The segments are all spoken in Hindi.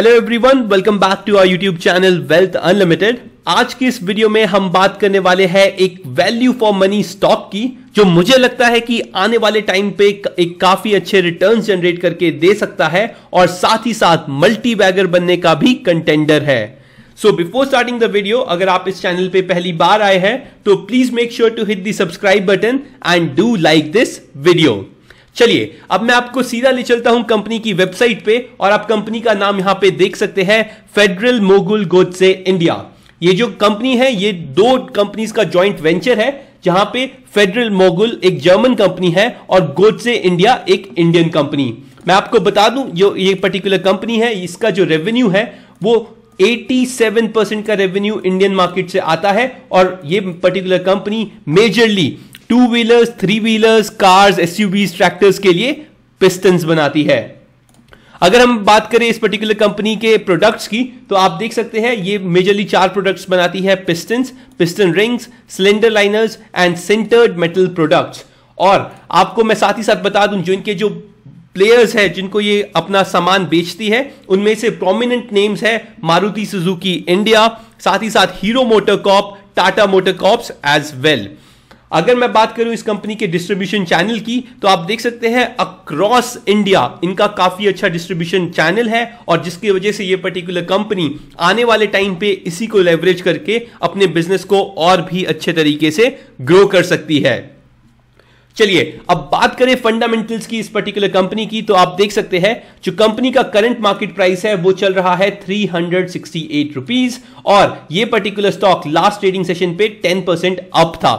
Hello everyone welcome back to our YouTube channel wealth unlimited आज की इस वीडियो में हम बात करने वाले हैं एक वैल्यू फॉर मनी स्टॉक की जो मुझे लगता है कि आने वाले टाइम पे एक काफी अच्छे रिटर्न्स जनरेट करके दे सकता है और साथ ही साथ मल्टी बैगर बनने का भी कंटेंडर है so before starting the video अगर आप इस चैनल पे पहली बार आए हैं तो please make sure to hit the subscribe button and do like this video चलिए अब मैं आपको सीधा ले चलता हूं कंपनी की वेबसाइट पे और आप कंपनी का नाम यहां पे देख सकते हैं फेडरल मोगुल गोदसे इंडिया ये जो कंपनी है ये दो कंपनीज का जॉइंट वेंचर है जहां पे फेडरल मोगुल एक जर्मन कंपनी है और गोदसे इंडिया एक इंडियन कंपनी मैं आपको बता दूं जो ये पर्टिकुलर कंपनी है इसका जो रेवेन्यू है वो 87 परसेंट का रेवेन्यू इंडियन मार्केट से आता है और ये particular company majorly two wheelers three wheelers cars SUVs tractors के लिए पिस्टन्स बनाती है अगर हम बात करें इस पर्टिकुलर कंपनी के प्रोडक्ट्स की तो आप देख सकते हैं ये मेजरली चार प्रोडक्ट्स बनाती है pistons piston rings cylinder liners and sintered metal products और आपको मैं साथ ही साथ बता दूं जो इनके जो प्लेयर्स हैं जिनको ये अपना सामान बेचती है उनमें से प्रोमिनेंट नेम्स है मारुति सुजुकी इंडिया साथ ही साथ Hero Motor Corp Tata Motor Corps as well well. अगर मैं बात करूं इस कंपनी के डिस्ट्रीब्यूशन चैनल की तो आप देख सकते हैं अक्रॉस इंडिया इनका काफी अच्छा डिस्ट्रीब्यूशन चैनल है और जिसकी वजह से ये पर्टिकुलर कंपनी आने वाले टाइम पे इसी को लेवरेज करके अपने बिजनेस को और भी अच्छे तरीके से ग्रो कर सकती है चलिए अब बात करें फंडामेंटल्स की इस पर्टिकुलर कंपनी की तो आप देख सकते हैं जो कंपनी का करंट मार्केट प्राइस है वो चल रहा है थ्री हंड्रेड और ये particular stock last trading session पे टेन परसेंट अप था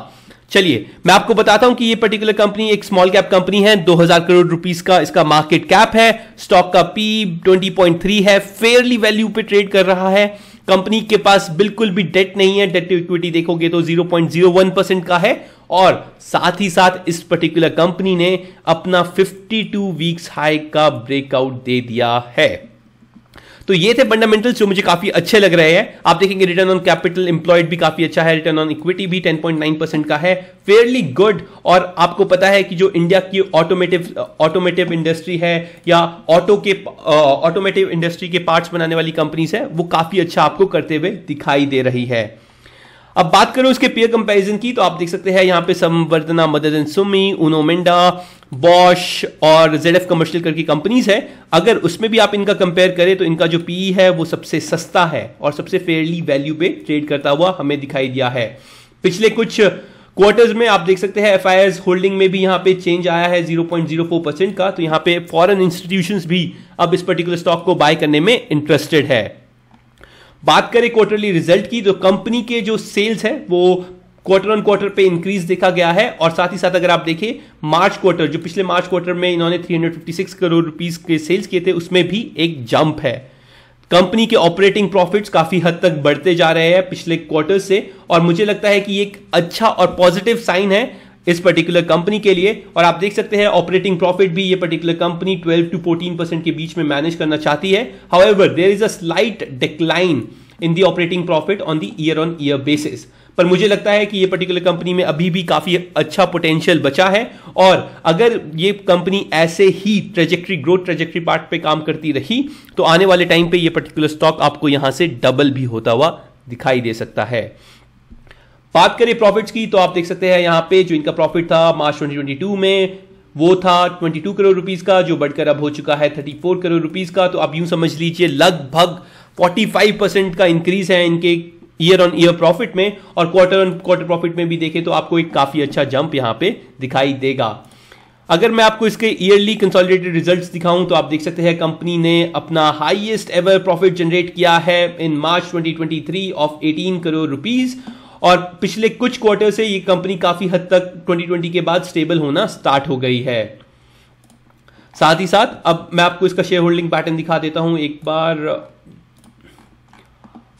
चलिए मैं आपको बताता हूं कि ये पर्टिकुलर कंपनी एक स्मॉल कैप कंपनी है 2000 करोड़ रुपीस का इसका मार्केट कैप है स्टॉक का पी 20.3 है फेयरली वैल्यू पे ट्रेड कर रहा है कंपनी के पास बिल्कुल भी डेट नहीं है डेट टू इक्विटी देखोगे तो 0.01 परसेंट का है और साथ ही साथ इस पर्टिकुलर कंपनी ने अपना 52 वीक्स हाई का ब्रेकआउट दे दिया है तो ये थे फंडामेंटल्स जो मुझे काफी अच्छे लग रहे हैं आप देखेंगे रिटर्न ऑन कैपिटल इंप्लॉयड भी काफी अच्छा है रिटर्न ऑन इक्विटी भी 10.9 परसेंट का है फेयरली गुड और आपको पता है कि जो इंडिया की ऑटोमेटिव ऑटोमेटिव इंडस्ट्री है या ऑटो के ऑटोमेटिव uh, इंडस्ट्री के पार्ट्स बनाने वाली कंपनीज है वो काफी अच्छा आपको करते हुए दिखाई दे रही है अब बात करो उसके पेयर कंपैरिजन की तो आप देख सकते हैं यहाँ पे Samvardhana mother and Sumi Uno Minda Bosch और जेड एफ कमर्शियल करके कंपनीज है अगर उसमें भी आप इनका कंपेयर करें तो इनका जो पी है वो सबसे सस्ता है और सबसे फेयरली वैल्यू पे ट्रेड करता हुआ हमें दिखाई दिया है पिछले कुछ क्वार्टर्स में आप देख सकते हैं एफ होल्डिंग में भी यहाँ पे चेंज आया है 0.04 परसेंट का तो यहाँ पे फॉरेन इंस्टीट्यूशंस भी अब इस पर्टिकुलर स्टॉक को बाय करने में इंटरेस्टेड है बात करें क्वार्टरली रिजल्ट की तो कंपनी के जो सेल्स है वो क्वार्टर ऑन क्वार्टर पे इंक्रीज देखा गया है और साथ ही साथ अगर आप देखें मार्च क्वार्टर जो पिछले मार्च क्वार्टर में इन्होंने 356 करोड़ रुपीस के सेल्स किए थे उसमें भी एक जंप है कंपनी के ऑपरेटिंग प्रॉफिट्स काफी हद तक बढ़ते जा रहे हैं पिछले क्वार्टर से और मुझे लगता है कि एक अच्छा और पॉजिटिव साइन है इस पर्टिकुलर कंपनी के लिए और आप देख सकते हैं ऑपरेटिंग प्रॉफिट भी ये पर्टिकुलर कंपनी 12 टू 14 परसेंट के बीच में मैनेज करना चाहती है however there is a slight decline in the operating profit on the year on year basis पर मुझे लगता है कि ये पर्टिकुलर कंपनी में अभी भी काफी अच्छा पोटेंशियल बचा है और अगर ये कंपनी ऐसे ही ट्रेजेक्ट्री ग्रोथ ट्रेजेक्ट्री पार्ट पे काम करती रही तो आने वाले टाइम पे ये पर्टिकुलर स्टॉक आपको यहां से डबल भी होता हुआ दिखाई दे सकता है बात करें प्रॉफिट्स की तो आप देख सकते हैं यहाँ पे जो इनका प्रॉफिट था मार्च 2022 में वो था 22 करोड़ रुपीस का जो बढ़कर अब हो चुका है 34 करोड़ रुपीस का तो आप यूं समझ लीजिए लगभग 45 परसेंट का इंक्रीज है इनके ईयर ऑन ईयर प्रॉफिट में और क्वार्टर ऑन क्वार्टर प्रॉफिट में भी देखें तो आपको एक काफी अच्छा जंप यहां पे दिखाई देगा अगर मैं आपको इसके ईयरली कंसोलिडेटेड रिजल्ट्स दिखाऊं तो आप देख सकते हैं कंपनी ने अपना हाईएस्ट एवर प्रॉफिट जनरेट किया है in March 2023 of 18 crore rupees और पिछले कुछ क्वार्टर से ये कंपनी काफ़ी हद तक 2020 के बाद स्टेबल होना स्टार्ट हो गई है साथ ही साथ अब मैं आपको इसका शेयर होल्डिंग पैटर्न दिखा देता हूं एक बार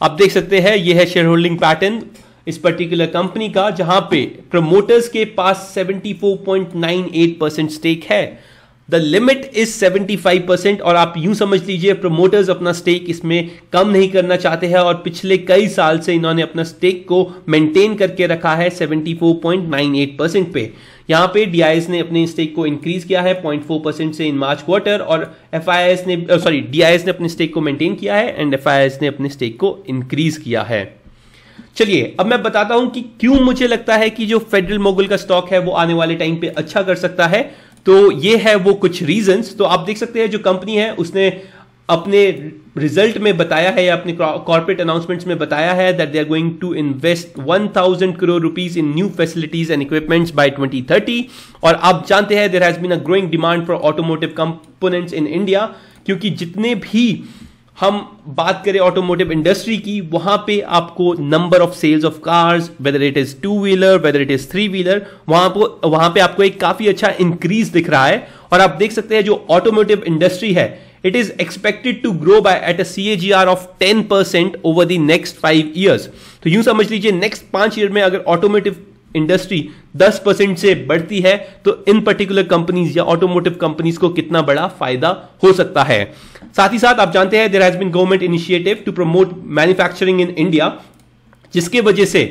आप देख सकते हैं यह है शेयर होल्डिंग पैटर्न इस पर्टिकुलर कंपनी का जहां पे प्रमोटर्स के पास 74.98 परसेंट स्टेक है द लिमिट इज 75 परसेंट और आप यूं समझ लीजिए प्रमोटर्स अपना स्टेक इसमें कम नहीं करना चाहते हैं और पिछले कई साल से इन्होंने अपना स्टेक को मेंटेन करके रखा है 74.98 परसेंट पे यहां पे डीआईएस ने अपने स्टेक को इंक्रीज किया है 0.4 परसेंट से इन मार्च क्वार्टर और एफ ने सॉरी डीआईएस ने अपने स्टेक को मेंटेन किया है एंड एफ ने अपने स्टेक को इंक्रीज किया है चलिए अब मैं बताता हूं कि क्यों मुझे लगता है कि जो फेडरल मोगल का स्टॉक है वो आने वाले टाइम पे अच्छा कर सकता है तो ये है वो कुछ रीजंस तो आप देख सकते हैं जो कंपनी है उसने अपने रिजल्ट में बताया है या अपने कॉर्पोरेट अनाउंसमेंट्स में बताया है that they are going to invest 1000 crore rupees in new facilities and equipments by 2030 और आप जानते हैं there has been a growing demand for automotive components in India क्योंकि जितने भी हम बात करें ऑटोमोटिव इंडस्ट्री की वहां पे आपको number of sales of cars whether it is two wheeler whether it is three wheeler वहां पर वहां पे आपको एक काफी अच्छा इंक्रीज दिख रहा है और आप देख सकते हैं जो ऑटोमोटिव इंडस्ट्री है it is it is expected to grow by at R of ten percent over the next five years तो यूं समझ लीजिए नेक्स्ट पांच ईयर में अगर ऑटोमोटिव इंडस्ट्री 10 परसेंट से बढ़ती है तो इन पर्टिकुलर कंपनीज या ऑटोमोटिव कंपनीज को कितना बड़ा फायदा हो सकता है साथ ही साथ आप जानते हैं there has been government initiative to promote manufacturing in India जिसके वजह से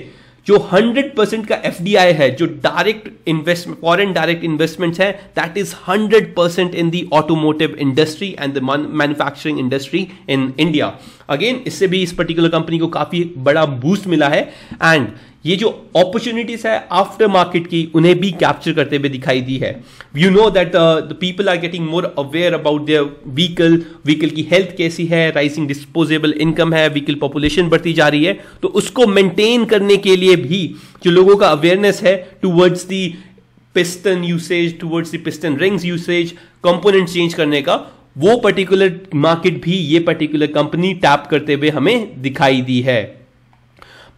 जो 100 परसेंट का एफ है जो direct investment foreign direct investment है that is 100 percent in the automotive industry and the manufacturing industry in India again इससे भी इस पर्टिकुलर कंपनी को काफी बड़ा बूस्ट मिला है एंड ये जो अपॉर्चुनिटीज है आफ्टर मार्केट की उन्हें भी कैप्चर करते हुए दिखाई दी है you know that the people are getting more aware about their vehicle vehicle की हेल्थ कैसी है राइसिंग डिस्पोजेबल इनकम है व्हीकल पॉपुलेशन बढ़ती जा रही है तो उसको मेंटेन करने के लिए भी जो लोगों का अवेयरनेस है towards the piston usage towards the piston rings usage component change करने का वो पर्टिकुलर मार्केट भी ये पर्टिकुलर कंपनी टैप करते हुए हमें दिखाई दी है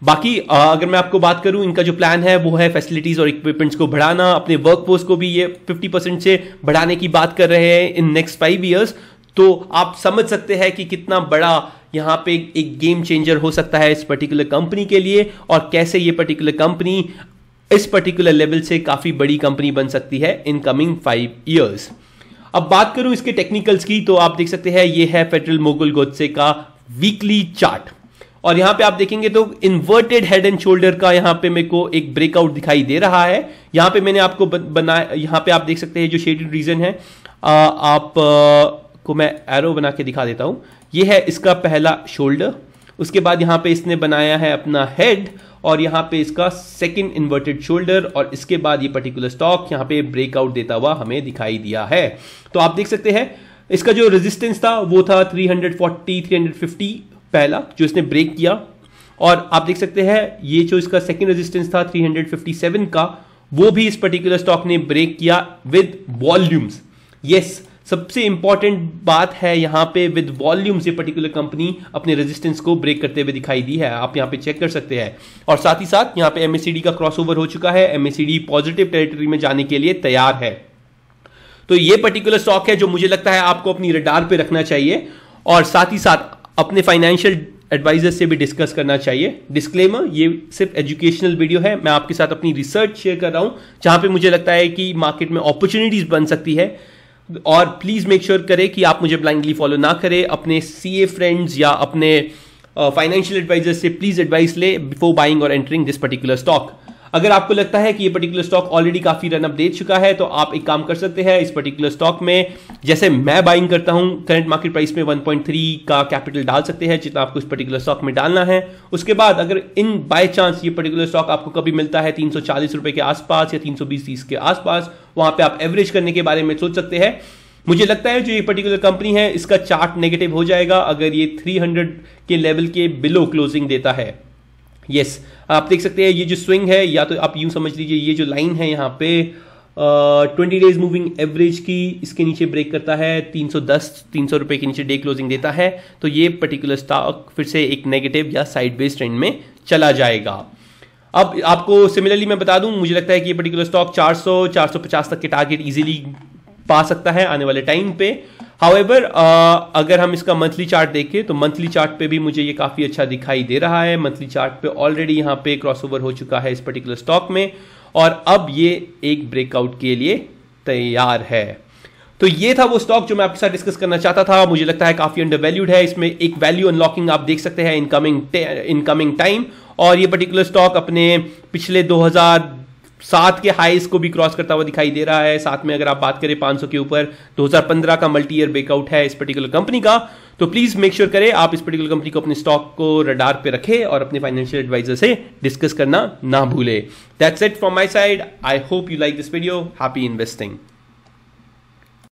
बाकी अगर मैं आपको बात करूं इनका जो प्लान है वो है फैसिलिटीज और इक्विपमेंट्स को बढ़ाना अपने वर्कफोर्स को भी ये 50 परसेंट से बढ़ाने की बात कर रहे हैं इन नेक्स्ट फाइव ईयर्स तो आप समझ सकते हैं कि कितना बड़ा यहाँ पे एक गेम चेंजर हो सकता है इस पर्टिकुलर कंपनी के लिए और कैसे ये पर्टिकुलर कंपनी इस पर्टिकुलर लेवल से काफ़ी बड़ी कंपनी बन सकती है इन कमिंग फाइव ईयर्स अब बात करूं इसके टेक्निकल्स की तो आप देख सकते हैं ये है फेडरल मोगल गोदसे का वीकली चार्ट और यहां पे आप देखेंगे तो इन्वर्टेड हेड एंड शोल्डर का यहां पे मेरे को एक ब्रेकआउट दिखाई दे रहा है यहां पे मैंने आपको बनाया यहां पे आप देख सकते हैं जो शेडेड रीजन है आ, आप आ, को मैं एरो बना के दिखा देता हूं ये है इसका पहला शोल्डर उसके बाद यहां पे इसने बनाया है अपना हेड और यहाँ पे इसका सेकंड इन्वर्टेड शोल्डर और इसके बाद ये पर्टिकुलर स्टॉक यहाँ पे ब्रेकआउट देता हुआ हमें दिखाई दिया है तो आप देख सकते हैं इसका जो रेजिस्टेंस था वो था 340 350 पहला जो इसने ब्रेक किया और आप देख सकते हैं ये जो इसका सेकेंड रेजिस्टेंस था 357 का वो भी इस पर्टिकुलर स्टॉक ने ब्रेक किया विद वॉल्यूम्स यस सबसे इंपॉर्टेंट बात है यहां पे विद वॉल्यूम से पर्टिकुलर कंपनी अपने रेजिस्टेंस को ब्रेक करते हुए दिखाई दी है आप यहां पे चेक कर सकते हैं और साथ ही साथ यहां पे एमएससीडी का क्रॉसओवर हो चुका है एमएससीडी पॉजिटिव टेरिटरी में जाने के लिए तैयार है तो ये पर्टिकुलर स्टॉक है जो मुझे लगता है आपको अपनी रडार पे रखना चाहिए और साथ ही साथ अपने फाइनेंशियल एडवाइजर से भी डिस्कस करना चाहिए डिस्क्लेमर ये सिर्फ एजुकेशनल वीडियो है मैं आपके साथ अपनी रिसर्च शेयर कर रहा हूं जहां पे मुझे लगता है कि मार्केट में अपॉर्चुनिटीज बन सकती है और प्लीज़ मेक श्योर करें कि आप मुझे ब्लाइंडली फॉलो ना करें अपने सी फ्रेंड्स या अपने फाइनेंशियल uh, एडवाइजर से प्लीज़ एडवाइस ले बिफोर बाइंग और एंटरिंग दिस पर्टिकुलर स्टॉक अगर आपको लगता है कि ये पर्टिकुलर स्टॉक ऑलरेडी काफी रन अप दे चुका है तो आप एक काम कर सकते हैं इस पर्टिकुलर स्टॉक में जैसे मैं बाइंग करता हूं करंट मार्केट प्राइस में 1.3 का कैपिटल डाल सकते हैं जितना आपको इस पर्टिकुलर स्टॉक में डालना है उसके बाद अगर इन बाय चांस ये पर्टिकुलर स्टॉक आपको कभी मिलता है तीन रुपए के आसपास या तीन सौ के आसपास वहां पर आप एवरेज करने के बारे में सोच सकते हैं मुझे लगता है जो ये पर्टिकुलर कंपनी है इसका चार्ट नेगेटिव हो जाएगा अगर ये 300 के लेवल के बिलो क्लोजिंग देता है यस yes, आप देख सकते हैं ये जो स्विंग है या तो आप यूं समझ लीजिए ये जो लाइन है यहाँ पे ट्वेंटी डेज मूविंग एवरेज की इसके नीचे ब्रेक करता है 310 300 रुपए के नीचे डे क्लोजिंग देता है तो ये पर्टिकुलर स्टॉक फिर से एक नेगेटिव या साइड बेस ट्रेंड में चला जाएगा अब आपको सिमिलरली मैं बता दूं मुझे लगता है कि ये पर्टिकुलर स्टॉक 400 450 तक के टारगेट इजीली पा सकता है आने वाले टाइम पे हाउएवर uh, अगर हम इसका मंथली चार्ट देखें तो मंथली चार्ट पे भी मुझे ये काफ़ी अच्छा दिखाई दे रहा है मंथली चार्ट पे ऑलरेडी यहाँ पे क्रॉसओवर हो चुका है इस पर्टिकुलर स्टॉक में और अब ये एक ब्रेकआउट के लिए तैयार है तो ये था वो स्टॉक जो मैं आपके साथ डिस्कस करना चाहता था मुझे लगता है काफ़ी अंडर वैल्यूड है इसमें एक वैल्यू अनलॉकिंग आप देख सकते हैं इनकमिंग इनकमिंग टाइम और ये पर्टिकुलर स्टॉक अपने पिछले 2000 सात के हाइस को भी क्रॉस करता हुआ दिखाई दे रहा है साथ में अगर आप बात करें पांच के ऊपर 2015 का मल्टी ईयर ब्रेकआउट है इस पर्टिकुलर कंपनी का तो प्लीज मेक श्योर करें आप इस पर्टिकुलर कंपनी को अपने स्टॉक को रडार पे रखें और अपने फाइनेंशियल एडवाइजर से डिस्कस करना ना भूले that's it from my side I hope you like this video happy investing